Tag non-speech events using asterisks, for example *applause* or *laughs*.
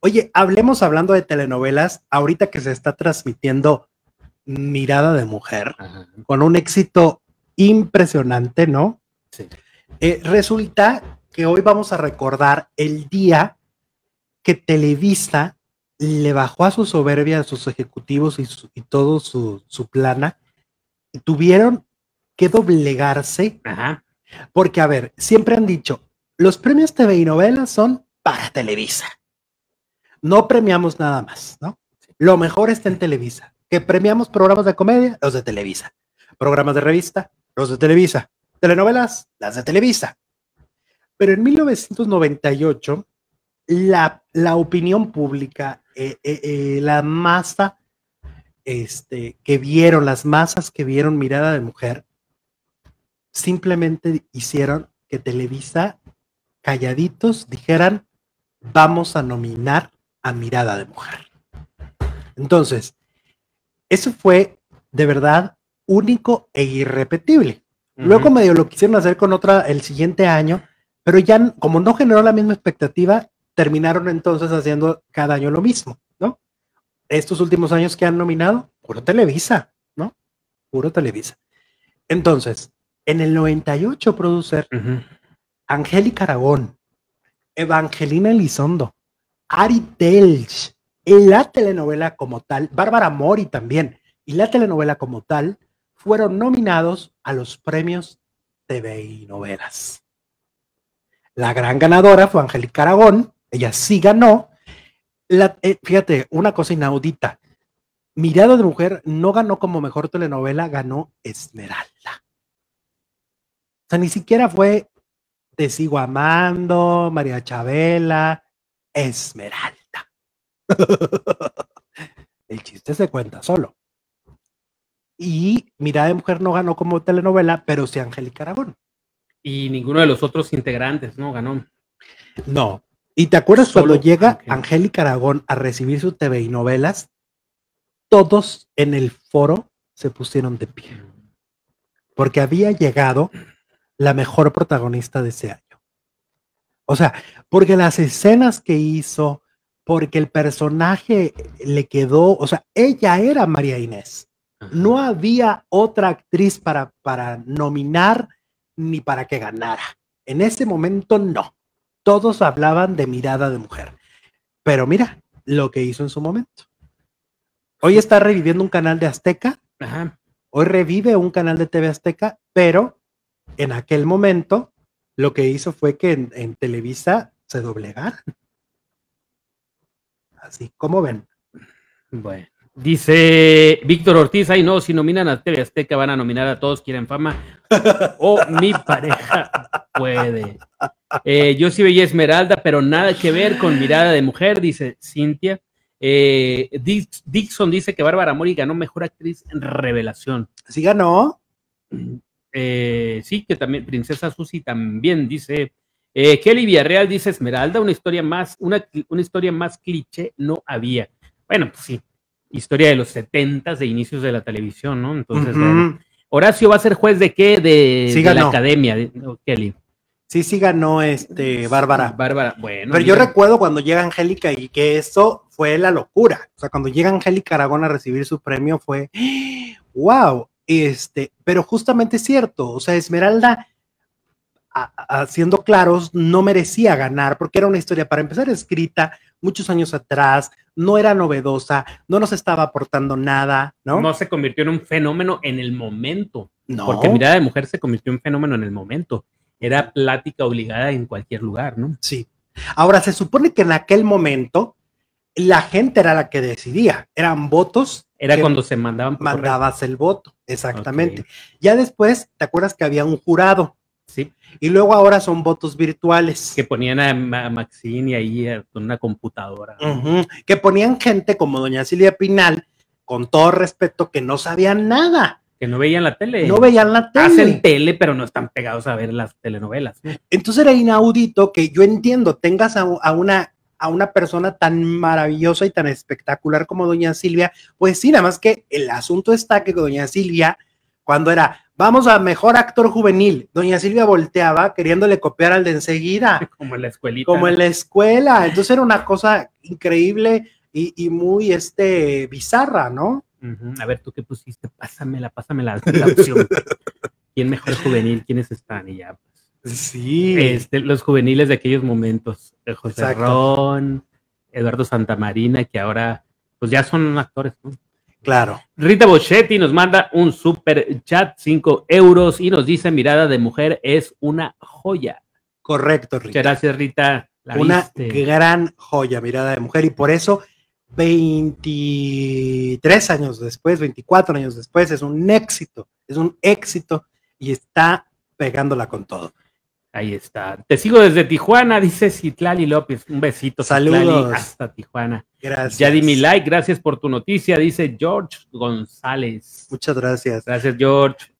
Oye, hablemos hablando de telenovelas, ahorita que se está transmitiendo Mirada de Mujer, con un éxito impresionante, ¿no? Eh, resulta que hoy vamos a recordar el día que Televisa le bajó a su soberbia a sus ejecutivos y, todo su, plana. Tuvieron que doblegarse. Porque, a ver, siempre han dicho, los premios TV y novelas son para Televisa no premiamos nada más, ¿no? Lo mejor está en Televisa, que premiamos programas de comedia, los de Televisa, programas de revista, los de Televisa, telenovelas, las de Televisa. Pero en 1998, la, opinión pública, eh, eh, eh, la masa este, que vieron, las masas que vieron Mirada de Mujer, simplemente hicieron que Televisa, calladitos, dijeran, vamos a nominar a mirada de mujer. Entonces, eso fue de verdad único e irrepetible. Luego medio lo quisieron hacer con otra el siguiente año, pero ya como no generó la misma expectativa, terminaron entonces haciendo cada año lo mismo, ¿no? Estos últimos años que han nominado, puro Televisa, ¿no? Puro Televisa. Entonces, en el 98, producer, Angélica Aragón, Evangelina Elizondo, Ari Telch, la telenovela como tal, Bárbara Mori también, y la telenovela como tal, fueron nominados a los premios TV y novelas. La gran ganadora fue Angélica Aragón, ella sí ganó. La, eh, fíjate, una cosa inaudita. Mirada de Mujer no ganó como mejor telenovela, ganó Esmeralda. O sea, ni siquiera fue Te Sigo Amando, María Chabela, Esmeralda. *laughs* El chiste se cuenta solo. Y Mirada de Mujer no ganó como telenovela, pero sí Angélica Aragón. Y ninguno de los otros integrantes, ¿no? Ganó. No. ¿Y te acuerdas cuando llega Angélica Aragón a recibir su TV y novelas? Todos en el foro se pusieron de pie. Porque había llegado la mejor protagonista de ese año. O sea, porque las escenas que hizo, porque el personaje le quedó, o sea, ella era María Inés. No había otra actriz para, para nominar ni para que ganara. En ese momento no. Todos hablaban de mirada de mujer. Pero mira lo que hizo en su momento. Hoy está reviviendo un canal de Azteca. Hoy revive un canal de TV Azteca, pero en aquel momento lo que hizo fue que en, Televisa se doblega. Así, como ven? Bueno. Dice Víctor Ortiz, ay no, si nominan a TV Azteca van a nominar a todos quieren fama. *laughs* O oh, mi pareja puede. Eh, yo sí veía Esmeralda, pero nada que ver con mirada de mujer, dice Cintia. Eh, Dixon dice que Bárbara Mori ganó mejor actriz en revelación. ¿Sí ganó? Mm. Eh, sí, que también, Princesa Susi también dice, eh, Kelly Villarreal dice, Esmeralda, una historia más, una, historia más cliché no había. Bueno, pues sí, historia de los setentas, de inicios de la televisión, ¿no? Entonces, Horacio va a ser juez de qué? De, la academia, de, Kelly. Sí, sí ganó este Bárbara. Bárbara, bueno. Pero yo recuerdo cuando llega Angélica y que eso fue la locura. O sea, cuando llega Angélica Aragón a recibir su premio fue, wow, *gasps* Este, pero justamente es cierto, o sea, Esmeralda, haciendo siendo claros, no merecía ganar porque era una historia para empezar escrita muchos años atrás, no era novedosa, no nos estaba aportando nada, ¿no? No se convirtió en un fenómeno en el momento. No. Porque Mirada de Mujer se convirtió en un fenómeno en el momento. Era plática obligada en cualquier lugar, ¿no? Sí. Ahora, se supone que en aquel momento la gente era la que decidía, eran votos era cuando se mandaban. Por mandabas el voto, exactamente. Ya después, ¿te acuerdas que había un jurado? Sí. Y luego ahora son votos virtuales. Que ponían a, Maxine y ahí con una computadora. Que ponían gente como doña Silvia Pinal, con todo respeto, que no sabían nada. Que no veían la tele. No veían la tele. Hacen tele, pero no están pegados a ver las telenovelas. Entonces era inaudito que yo entiendo, tengas a una a una persona tan maravillosa y tan espectacular como doña Silvia, pues sí, nada más que el asunto está que doña Silvia, cuando era, vamos a mejor actor juvenil, doña Silvia volteaba queriéndole copiar al de enseguida. *laughs* Como en la escuelita. Como en la escuela. Entonces era una cosa increíble y, muy este, bizarra, ¿no? A ver, ¿tú qué pusiste? Pásamela, pásamela la opción. *laughs* ¿Quién mejor juvenil? ¿Quiénes están? Y ya, pues. Sí. Este, los juveniles de aquellos momentos. Eh, José Ron, Eduardo Santamarina, que ahora pues ya son actores, Claro. Rita Boschetti nos manda un super chat, 5 euros, y nos dice: Mirada de mujer es una joya. Correcto, Rita. gracias, Rita. una gran joya, Mirada de mujer, y por eso, 23 años después, 24 años después, es un éxito, es un éxito y está pegándola con todo. Ahí está. Te sigo desde Tijuana, dice Citlali López. Un besito. Saludos. hasta Tijuana. Gracias. Ya di mi like. Gracias por tu noticia, dice George González. Muchas gracias. Gracias, George.